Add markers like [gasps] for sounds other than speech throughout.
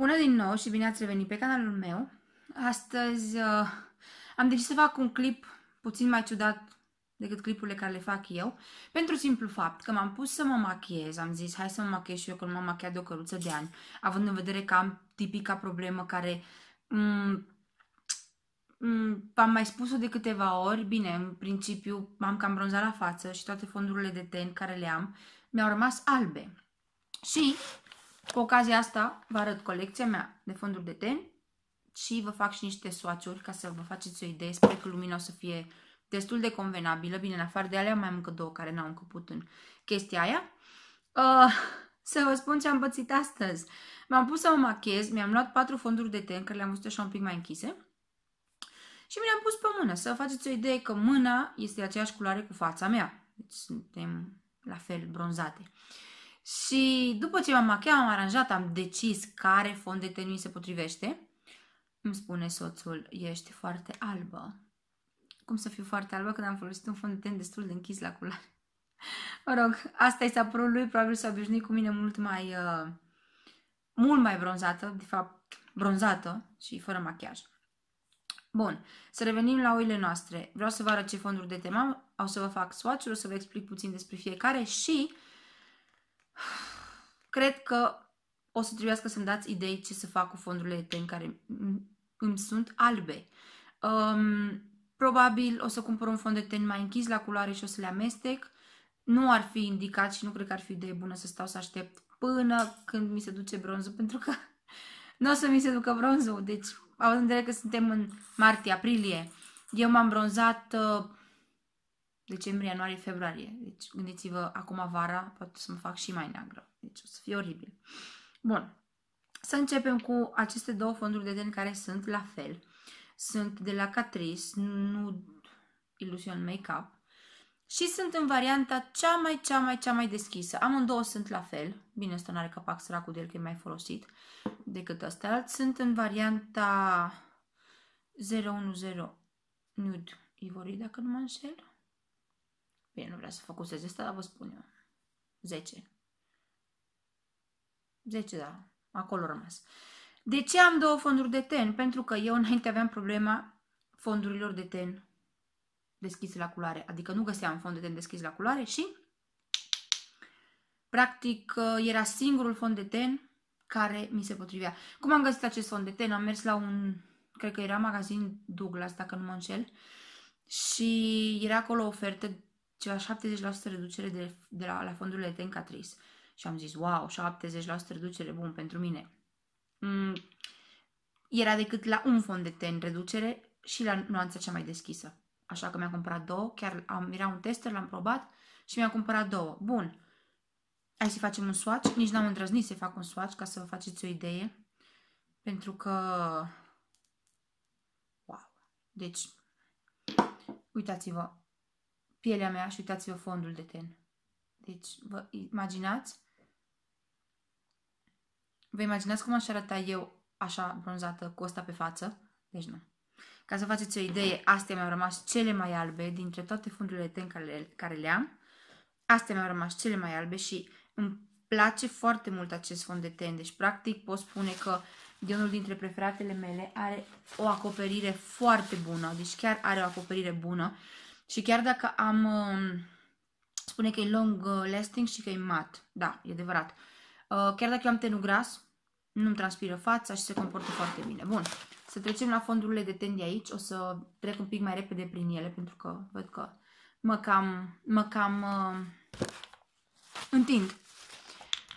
Bună din nou și bine ați revenit pe canalul meu. Astăzi uh, am decis să fac un clip puțin mai ciudat decât clipurile care le fac eu, pentru simplu fapt că m-am pus să mă machiez, am zis hai să mă machiez și eu că nu m-am machiat de o căruță de ani, având în vedere că am tipica problemă care mm, mm, V-am mai spus-o de câteva ori, bine, în principiu m-am cam bronzat la față și toate fondurile de ten care le am mi-au rămas albe. Și cu ocazia asta vă arăt colecția mea de fonduri de ten și vă fac și niște swatch-uri ca să vă faceți o idee. Sper că lumina o să fie destul de convenabilă. Bine, în afară de alea mai am încă două care n-au încăput în chestia aia. Uh, [laughs] să vă spun ce am pățit astăzi. M-am pus să mă machez, mi-am luat patru fonduri de ten, care le-am văzut așa un pic mai închise. Și mi le-am pus pe mână. Să faceți o idee că mâna este aceeași culoare cu fața mea. Deci suntem la fel bronzate. Uh, și după ce m-am machiat, am aranjat, am decis care fond de tenui se potrivește. Îmi spune soțul, ești foarte albă. Cum să fiu foarte albă când am folosit un fond de ten destul de închis la culoare? [laughs] Mă rog, asta e s lui, probabil s-a obișnuit cu mine mult mai, uh, mult mai bronzată, de fapt bronzată și fără machiaj. Bun, să revenim la oile noastre. Vreau să vă arăt ce fonduri de am, o să vă fac swatch o să vă explic puțin despre fiecare și Cred că o să trebuiască să-mi dați idei ce să fac cu fondurile ten care îmi sunt albe. Um, probabil o să cumpăr un fond de ten mai închis la culoare și o să le amestec. Nu ar fi indicat și nu cred că ar fi idee bună să stau să aștept până când mi se duce bronzul, [laughs] pentru că nu o să mi se ducă bronzul. Deci, având în vedere că suntem în martie-aprilie, eu m-am bronzat uh, decembrie, ianuarie, februarie. Deci gândiți-vă, acum vara poate să mă fac și mai neagră. Deci o să fie oribil. Bun. Să începem cu aceste două fonduri de ten care sunt la fel. Sunt de la Catrice, nu Illusion Makeup. Și sunt în varianta cea mai, cea mai, cea mai deschisă. Amândouă sunt la fel. Bine, ăsta nu are capac săracul de el, că e mai folosit decât ăsta. Sunt în varianta 010 Nude Ivory, dacă nu mă înșel. Bine, nu vreau să focusez asta, dar vă spun eu. 10. 10, da. Acolo rămas. De ce am două fonduri de ten? Pentru că eu înainte aveam problema fondurilor de ten deschise la culoare. Adică nu găseam fond de ten deschis la culoare și practic era singurul fond de ten care mi se potrivea. Cum am găsit acest fond de ten? Am mers la un, cred că era magazin Douglas, dacă nu mă înșel, și era acolo o ofertă ceva 70% reducere de, de la, la fondurile Tencatrice. Și am zis, wow, 70% reducere, bun, pentru mine. Mm, era decât la un fond de ten reducere și la nuanța cea mai deschisă. Așa că mi am cumpărat două, chiar am, era un tester, l-am probat și mi am cumpărat două. Bun, hai să facem un swatch. Nici n-am îndrăznit să fac un swatch ca să vă faceți o idee. Pentru că... Wow! Deci, uitați-vă, pielea mea și uitați-vă fondul de ten. Deci, vă imaginați? Vă imaginați cum aș arăta eu așa bronzată cu asta pe față? Deci nu. Ca să faceți o idee, astea mi-au rămas cele mai albe dintre toate fundurile de ten care le, care le am. Astea mi-au rămas cele mai albe și îmi place foarte mult acest fond de ten. Deci, practic, pot spune că de unul dintre preferatele mele are o acoperire foarte bună. Deci chiar are o acoperire bună și chiar dacă am... Um, spune că e long uh, lasting și că e mat. Da, e adevărat. Uh, chiar dacă eu am tenul gras, nu-mi transpiră fața și se comportă foarte bine. Bun, să trecem la fondurile de ten de aici. O să trec un pic mai repede prin ele pentru că văd că mă cam, mă cam uh, întind.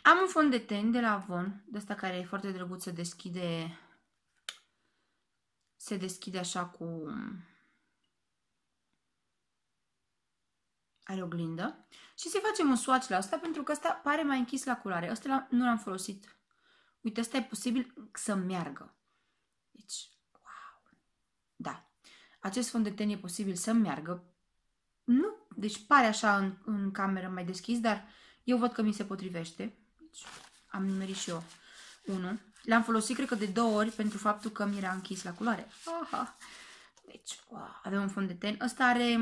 Am un fond de ten de la Avon, de asta care e foarte drăguț, se deschide, se deschide așa cu are oglindă și să-i facem un swatch la asta pentru că asta pare mai închis la culoare. Asta nu l-am folosit. Uite, asta e posibil să meargă. Deci, wow! Da. Acest fond de ten e posibil să meargă. Nu, deci pare așa în, în cameră mai deschis, dar eu văd că mi se potrivește. Deci, am numerit și eu unul. L-am folosit, cred că, de două ori pentru faptul că mi era închis la culoare. Aha. Deci, wow, avem un fond de ten. Ăsta are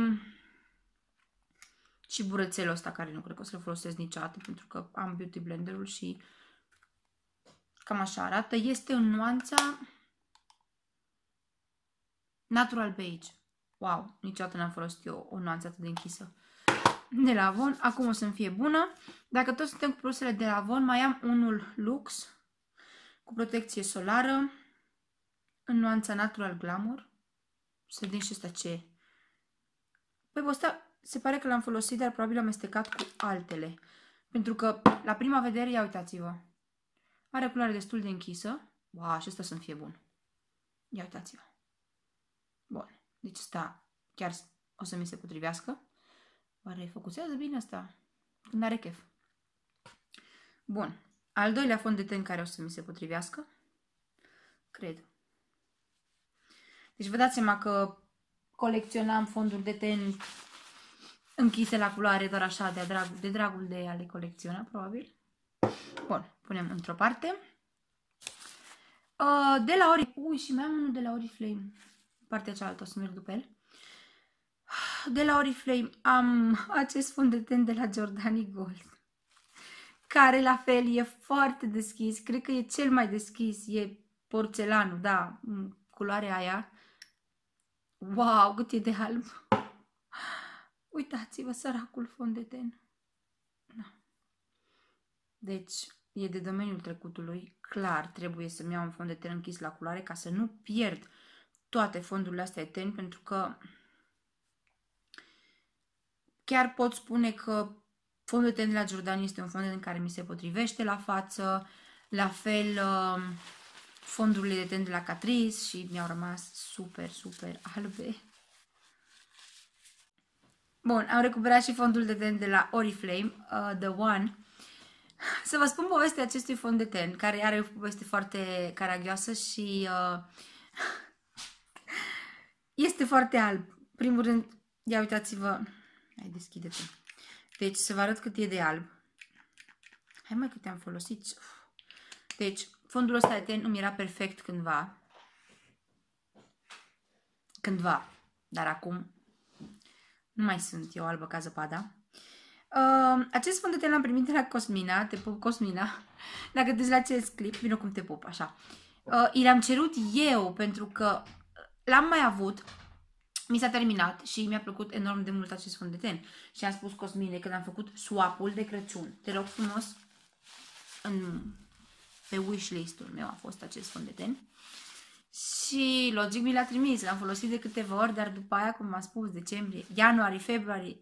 și burețelul ăsta care nu cred că o să-l folosesc niciodată pentru că am beauty blenderul și cam așa arată. Este în nuanța Natural Beige. Wow, niciodată n-am folosit eu o nuanță atât de închisă de la Avon. Acum o să-mi fie bună. Dacă tot suntem cu produsele de la Avon, mai am unul Lux cu protecție solară în nuanța Natural Glamour. Să vedem și asta ce e. Păi, se pare că l-am folosit, dar probabil am amestecat cu altele. Pentru că, la prima vedere, ia uitați-vă. Are culoare destul de închisă. Ba, wow, și ăsta să fie bun. Ia uitați-vă. Bun. Deci ăsta chiar o să mi se potrivească. Oare focusează bine asta? Când are chef. Bun. Al doilea fond de ten care o să mi se potrivească. Cred. Deci vă dați seama că colecționam fonduri de ten închise la culoare doar așa de dragul de, dragul de a le colecționa, probabil. Bun, punem într-o parte. Uh, de la Ori... Ui, și mai am unul de la Oriflame. Partea cealaltă o să merg după el. De la Oriflame am acest fund de ten de la Giordani Gold care la fel e foarte deschis, cred că e cel mai deschis, e porțelanul, da, culoarea aia. Wow, cât e de alb! Uitați-vă, săracul fondeten. Da. Deci, e de domeniul trecutului. Clar, trebuie să-mi iau un fond de ten închis la culoare ca să nu pierd toate fondurile astea eteni, pentru că chiar pot spune că fondul ten de la Jordan este un fond de ten care mi se potrivește la față, la fel um, fondurile de ten de la Catrice și mi-au rămas super, super albe. Bun, am recuperat și fondul de ten de la Oriflame, uh, The One. Să vă spun povestea acestui fond de ten, care are o poveste foarte caragioasă și uh, [laughs] este foarte alb. Primul rând, ia uitați-vă, hai deschide-te. Deci să vă arăt cât e de alb. Hai mai câte am folosit. Deci, fondul ăsta de ten îmi era perfect cândva. Cândva. Dar acum nu mai sunt eu albă ca zăpada. Uh, acest fondant l-am primit de la Cosmina, te pup, Cosmina. Dacă te la acest clip, vino cum te pup, așa. Uh, I l-am cerut eu pentru că l-am mai avut, mi s-a terminat și mi-a plăcut enorm de mult acest fond de ten. Și am spus Cosmine când am făcut swap-ul de Crăciun. Te rog frumos, în, pe wishlist-ul meu a fost acest fond de ten. Și logic mi l-a trimis, l-am folosit de câteva ori, dar după aia, cum am spus, decembrie, ianuarie, februarie,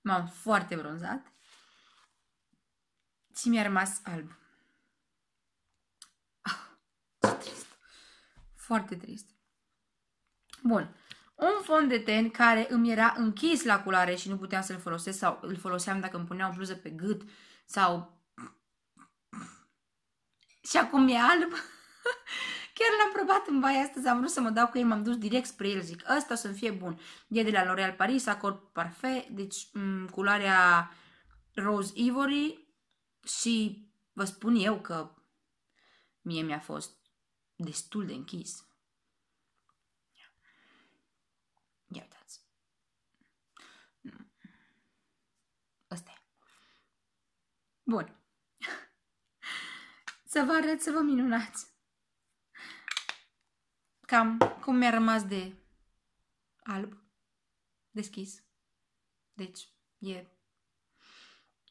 m-am foarte bronzat și mi-a rămas alb. Ah, ce trist. Foarte trist. Bun. Un fond de ten care îmi era închis la culoare și nu puteam să-l folosesc sau îl foloseam dacă îmi puneam o bluză pe gât sau... Și acum e alb. [laughs] Chiar l-am probat în baia astăzi, am vrut să mă dau cu el, m-am dus direct spre el, zic, ăsta să-mi fie bun. E de la L'Oreal Paris, acord parfait, deci m- mm, culoarea Rose Ivory și vă spun eu că mie mi-a fost destul de închis. Ia uitați. Asta mm. e. Bun. [laughs] Să vă arăt, să vă minunați cam cum mi-a rămas de alb deschis. Deci e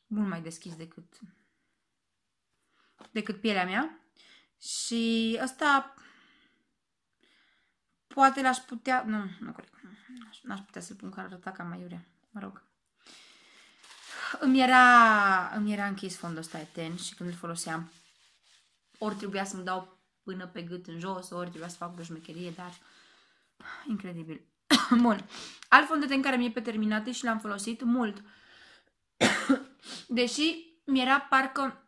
mult mai deschis decât, decât pielea mea. Și asta poate l-aș putea... Nu, nu cred. N-aș putea să-l pun că arăta cam mai iurea. Mă rog. Îmi era, îmi era închis fondul ăsta eten și când îl foloseam ori trebuia să-mi dau până pe gât în jos, ori trebuia să fac o șmecherie, dar [sighs] incredibil. [coughs] Bun. Alt ten care mi-e pe terminate și l-am folosit mult. [coughs] Deși mi-era parcă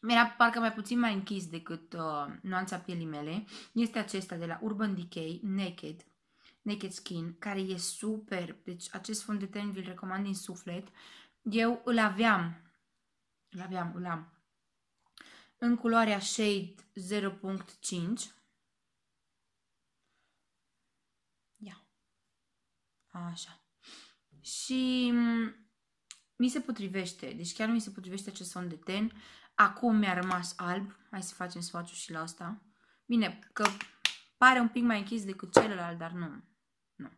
mi-era parcă mai puțin mai închis decât uh, nuanța pielii mele, este acesta de la Urban Decay Naked, Naked Skin, care e super, deci acest fond de ten vi-l recomand din suflet. Eu îl aveam, îl aveam, îl am, în culoarea shade 0.5. Ia. Așa. Și mm, mi se potrivește, deci chiar mi se potrivește acest fond de ten. Acum mi-a rămas alb. Hai să facem swatch și la asta. Bine, că pare un pic mai închis decât celălalt, dar nu. Nu.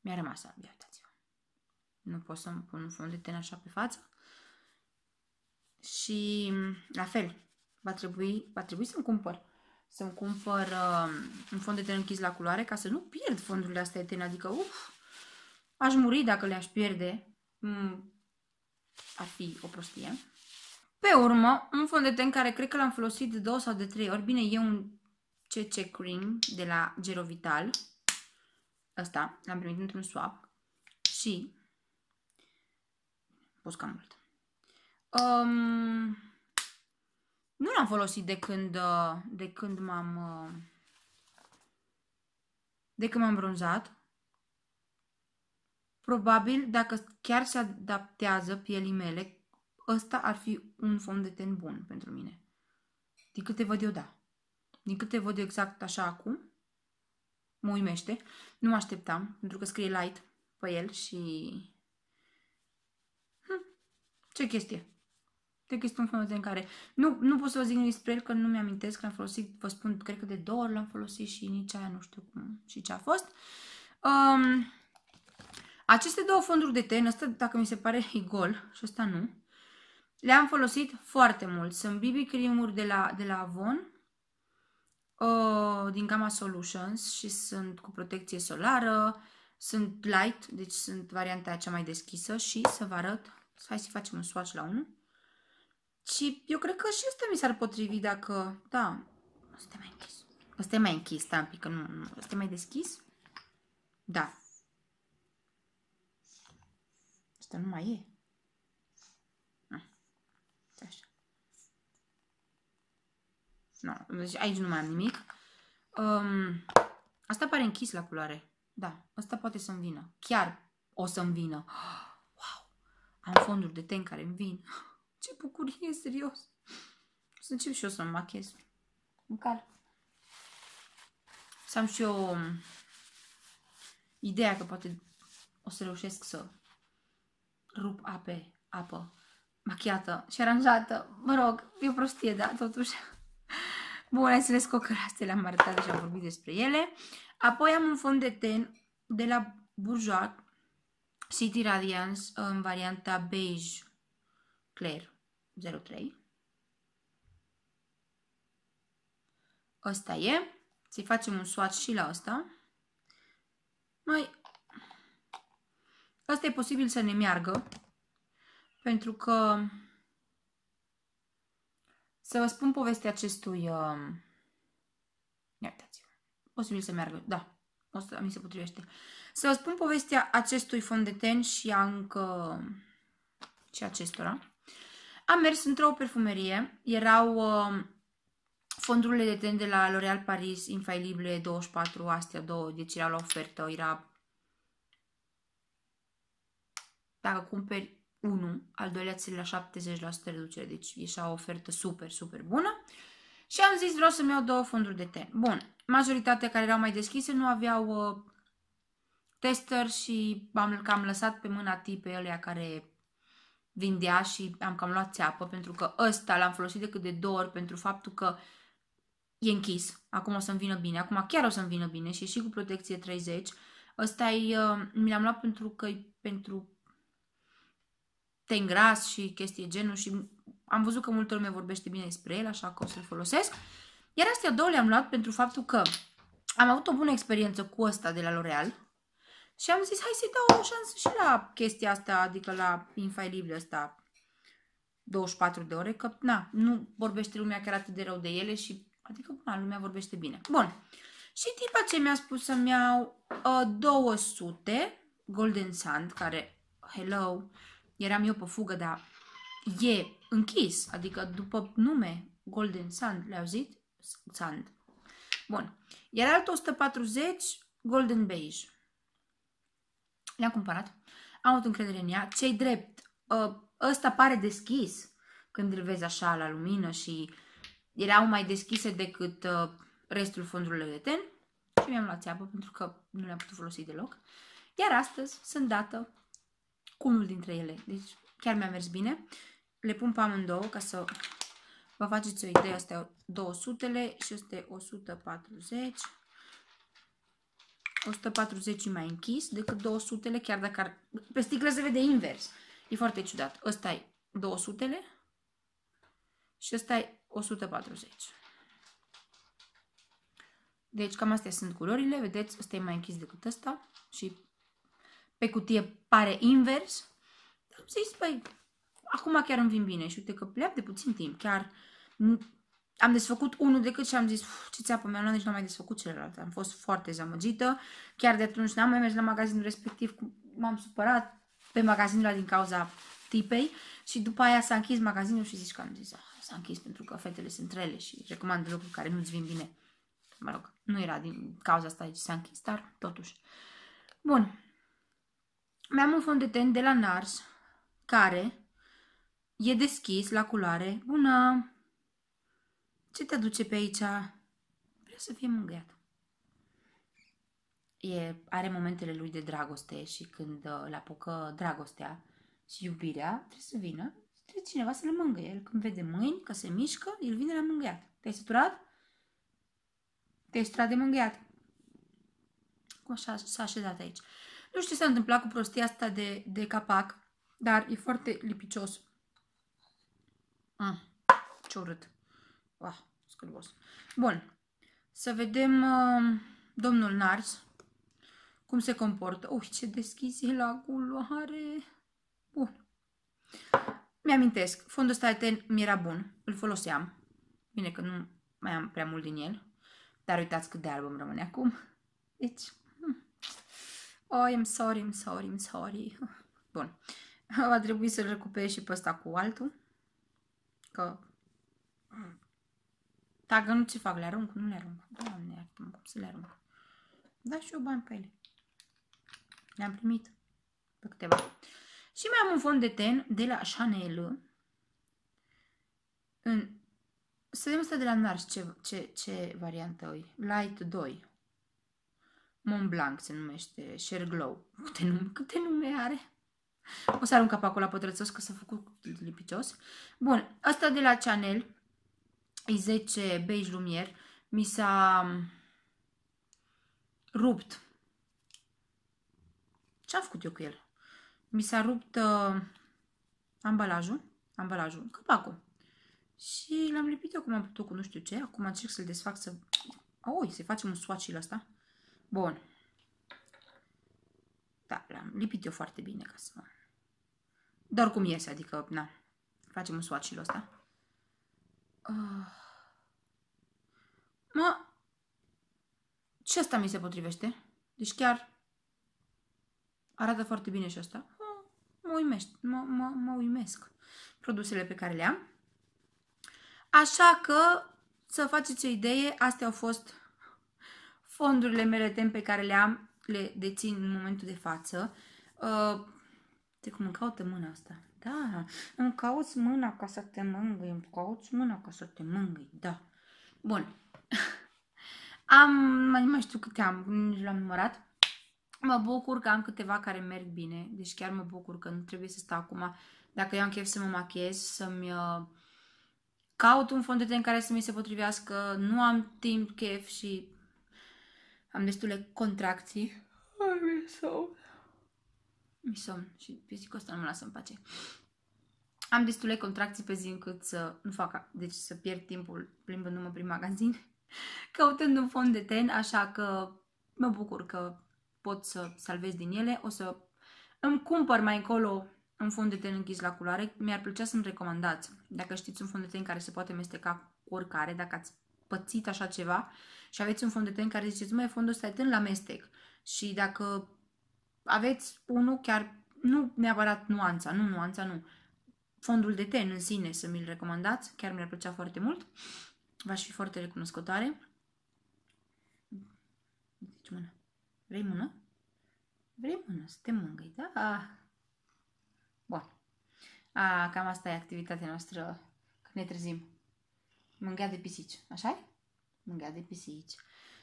Mi-a rămas alb, uitați-vă. Nu pot să-mi pun un fond de ten așa pe față și mm, la fel, va trebui, va trebui să-mi cumpăr. Să-mi cumpăr uh, un fond de ten închis la culoare ca să nu pierd fondurile astea de Adică, uf, aș muri dacă le-aș pierde. Mm, ar fi o prostie. Pe urmă, un fond de ten care cred că l-am folosit de două sau de trei ori. Bine, e un CC Cream de la Gerovital. Ăsta l-am primit într-un swap. Și... Pus cam mult. Um, nu l-am folosit de când, uh, de când m-am uh, de când m-am bronzat. Probabil, dacă chiar se adaptează pielii mele, ăsta ar fi un fond de ten bun pentru mine. Din câte văd eu, da. Din câte văd eu exact așa acum, mă uimește. Nu mă așteptam, pentru că scrie light pe el și... Hm, ce chestie este un faimoase în care nu, nu pot să vă zic nici despre el, că nu mi-amintesc că am folosit, vă spun, cred că de două ori l-am folosit și nici aia nu știu cum și ce a fost. Um, aceste două fonduri de ten, ăsta dacă mi se pare e gol și ăsta nu, le-am folosit foarte mult. Sunt BB cream de la, de la Avon, uh, din gama Solutions și sunt cu protecție solară, sunt light, deci sunt varianta cea mai deschisă și să vă arăt, hai să facem un swatch la unul. Și eu cred că și ăsta mi s-ar potrivi dacă... Da, ăsta mai închis. Ăsta mai închis, da, un pic, Nu, nu... Ăsta mai deschis? Da. Ăsta nu mai e. Așa. Nu, deci aici nu mai am nimic. Um, asta pare închis la culoare. Da, asta poate să-mi vină. Chiar o să-mi vină. [gasps] Wow! Am fonduri de ten care mi vin. Ce bucurie, serios. să încep și eu să mă machez. Măcar. Să am și eu um, ideea că poate o să reușesc să rup ape, apă machiată și aranjată. Mă rog, e o prostie, da, totuși. [laughs] Bun, ai să vezi le am arătat deja, am vorbit despre ele. Apoi am un fond de ten de la Bourjois City Radiance în varianta beige clair. 03. Ăsta e. Să-i facem un swatch și la ăsta. Noi... Asta e posibil să ne meargă. Pentru că... Să vă spun povestea acestui... Uh... iertați Posibil să meargă, da. O să, mi se potrivește. Să vă spun povestea acestui fond de ten și încă... și acestora. Am mers într-o perfumerie, erau uh, fondurile de ten de la L'Oreal Paris, infailibile, 24, astea două, deci erau la ofertă, era... Dacă cumperi unul, al doilea ți la 70% reducere, deci ieșea o ofertă super, super bună. Și am zis vreau să-mi iau două fonduri de ten. Bun, majoritatea care erau mai deschise nu aveau uh, tester și am, am lăsat pe mâna tipei alea care vindea și am cam luat țeapă pentru că ăsta l-am folosit decât de două ori pentru faptul că e închis. Acum o să-mi vină bine. Acum chiar o să-mi vină bine și și cu protecție 30. Ăsta uh, mi l-am luat pentru că pentru te și chestii genul și am văzut că multă lume vorbește bine despre el, așa că o să-l folosesc. Iar astea două le-am luat pentru faptul că am avut o bună experiență cu ăsta de la L'Oreal, și am zis, hai să-i dau o șansă și la chestia asta, adică la infailibil ăsta 24 de ore, că na, nu vorbește lumea chiar atât de rău de ele și adică na, lumea vorbește bine. Bun. Și tipa ce mi-a spus să-mi iau ă, uh, 200 Golden Sand, care, hello, eram eu pe fugă, dar e închis, adică după nume, Golden Sand, le auzit? Sand. Bun. Iar altul 140, Golden Beige. Le-am cumpărat, am avut încredere în ea, cei drept, ă, ăsta pare deschis când îl vezi așa la lumină și erau mai deschise decât ă, restul fondurilor de ten și mi-am luat țeapă pentru că nu le-am putut folosi deloc. Iar astăzi sunt dată cu unul dintre ele, deci chiar mi-a mers bine. Le pun pe amândouă ca să vă faceți o idee, astea 200 și astea 140 140 mai închis decât 200-le, chiar dacă ar... pe sticlă se vede invers. E foarte ciudat. Ăsta e 200-le și ăsta e 140. Deci cam astea sunt culorile, vedeți, ăsta e mai închis decât ăsta și pe cutie pare invers. Am zis, păi, acum chiar îmi vin bine și uite că pleap de puțin timp, chiar am desfăcut unul decât și am zis, ce țeapă mi-am luat, nu am mai desfăcut celelalte. Am fost foarte zamăgită. Chiar de atunci n-am mai mers la magazinul respectiv, m-am supărat pe magazinul ăla din cauza tipei și după aia s-a închis magazinul și zici că am zis, ah, s-a închis pentru că fetele sunt rele și recomandă lucruri care nu-ți vin bine. Mă rog, nu era din cauza asta aici s-a închis, dar totuși. Bun. Mi-am un fond de ten de la Nars care e deschis la culoare bună ce te duce pe aici? Vreau să fie mângâiat. E, are momentele lui de dragoste și când uh, îl apucă dragostea și iubirea, trebuie să vină, trebuie cineva să le mângâie. El când vede mâini că se mișcă, el vine la mângâiat. Te-ai săturat? Te-ai săturat de mângâiat. Cum așa s-a așezat aici. Nu știu ce s-a întâmplat cu prostia asta de, de capac, dar e foarte lipicios. Mm, ce urât. Ah, scârbos. Bun. Să vedem uh, domnul Nars cum se comportă. Ui, ce deschis e la culoare. Bun. Mi-amintesc, fondul ăsta mi-era bun, îl foloseam. Bine că nu mai am prea mult din el, dar uitați cât de alb îmi rămâne acum. Deci, oh, I'm sorry, I'm sorry, I'm sorry. Bun, va trebui să-l recuperez și pe ăsta cu altul, că dacă nu ți fac, le arunc? Nu le arunc. Doamne, iartă-mă, cum să le arunc? Da și eu bani pe ele. Le-am primit pe câteva. Și mai am un fond de ten de la Chanel. În... Să vedem asta de la Nars ce, ce, ce variantă e. Light 2. Mont Blanc se numește, Sher Glow. Câte nume, câte nume are? O să arunc capacul la pătrățos că s-a făcut lipicios. Bun, asta de la Chanel i 10 beige lumier, mi s-a um, rupt. Ce-am făcut eu cu el? Mi s-a rupt uh, ambalajul, ambalajul, capacul. Și l-am lipit eu cum am putut cu nu știu ce. Acum încerc să-l desfac să... Oi, să facem un swatch la asta. Bun. Da, l-am lipit eu foarte bine ca să... Dar cum iese, adică, na, facem un swatch ăsta. Ah. Mă, și asta mi se potrivește. Deci chiar arată foarte bine și asta. Mă, uimești, mă, mă, mă uimesc produsele pe care le am. Așa că, să faceți o idee, astea au fost fondurile mele tem pe care le am, le dețin în momentul de față. Uh, de cum îmi caută mâna asta? da, îmi cauți mâna ca să te mângâi, îmi cauți mâna ca să te mângâi, da. Bun. [laughs] Am, mai, mai știu câte am, nici l-am numărat. Mă bucur că am câteva care merg bine, deci chiar mă bucur că nu trebuie să stau acum. Dacă eu am chef să mă machiez, să-mi uh, caut un fond de ten care să mi se potrivească, nu am timp, chef și am destule contracții. I'm so mi somn și fizicul ăsta nu mă lasă în pace. Am destule contracții pe zi încât să nu fac, deci să pierd timpul plimbându-mă prin magazin, [laughs] căutând un fond de ten, așa că mă bucur că pot să salvez din ele. O să îmi cumpăr mai încolo un fond de ten închis la culoare. Mi-ar plăcea să-mi recomandați, dacă știți un fond de ten care se poate mesteca cu oricare, dacă ați pățit așa ceva și aveți un fond de ten care ziceți, mai fondul ăsta e ten la mestec. Și dacă aveți unul chiar, nu neapărat nuanța, nu nuanța, nu, fondul de ten în sine să mi-l recomandați, chiar mi-ar plăcea foarte mult, v-aș fi foarte recunoscătoare. Deci mână. Vrei mână? Vrei mână, să te mângâi, da? Bun. A, cam asta e activitatea noastră când ne trezim. Mângâia de pisici, așa -i? Mângâia de pisici.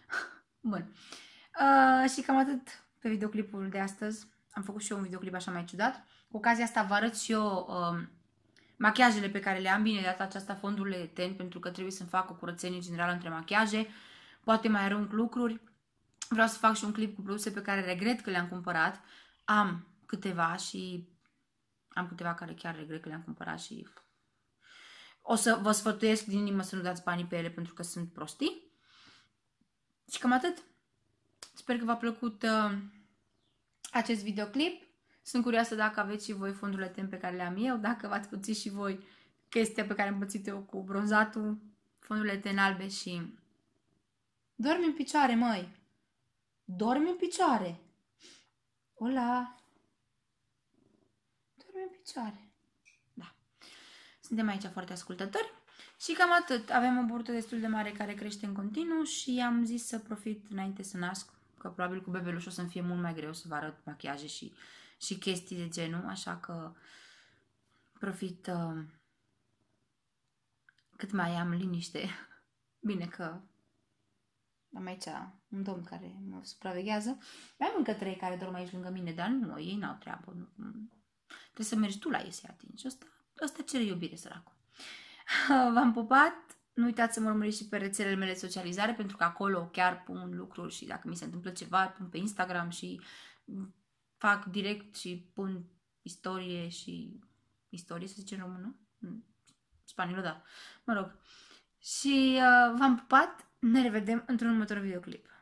[laughs] Bun. A, și cam atât pe videoclipul de astăzi. Am făcut și eu un videoclip așa mai ciudat. Cu ocazia asta vă arăt și eu um, machiajele pe care le am. Bine, de data aceasta fondurile de ten, pentru că trebuie să-mi fac o curățenie generală între machiaje. Poate mai arunc lucruri. Vreau să fac și un clip cu produse pe care regret că le-am cumpărat. Am câteva și am câteva care chiar regret că le-am cumpărat și o să vă sfătuiesc din inimă să nu dați banii pe ele pentru că sunt prostii. Și cam atât. Sper că v-a plăcut uh, acest videoclip. Sunt curioasă dacă aveți și voi fondurile tempe pe care le am eu, dacă v-ați pățit și voi chestia pe care am pățit eu cu bronzatul, fondurile ten albe și... Dormi în picioare, măi! Dormi în picioare! Ola! Dormi în picioare! Da. Suntem aici foarte ascultători. Și cam atât. Avem o burtă destul de mare care crește în continuu și am zis să profit înainte să nasc că probabil cu bebelușul o să-mi fie mult mai greu să vă arăt machiaje și, și chestii de genul, așa că profit uh, cât mai am liniște. [laughs] Bine că am aici un domn care mă supraveghează. Mai am încă trei care dorm aici lângă mine, dar nu, ei n-au treabă. Nu, trebuie să mergi tu la ei să-i atingi. Asta, asta cere iubire, săracul. [laughs] V-am pupat, nu uitați să mă urmăriți și pe rețelele mele de socializare, pentru că acolo chiar pun lucruri și dacă mi se întâmplă ceva, pun pe Instagram și fac direct și pun istorie și... Istorie, să zicem în română? Spaniolă, da. Mă rog. Și uh, v-am pupat, ne revedem într-un următor videoclip.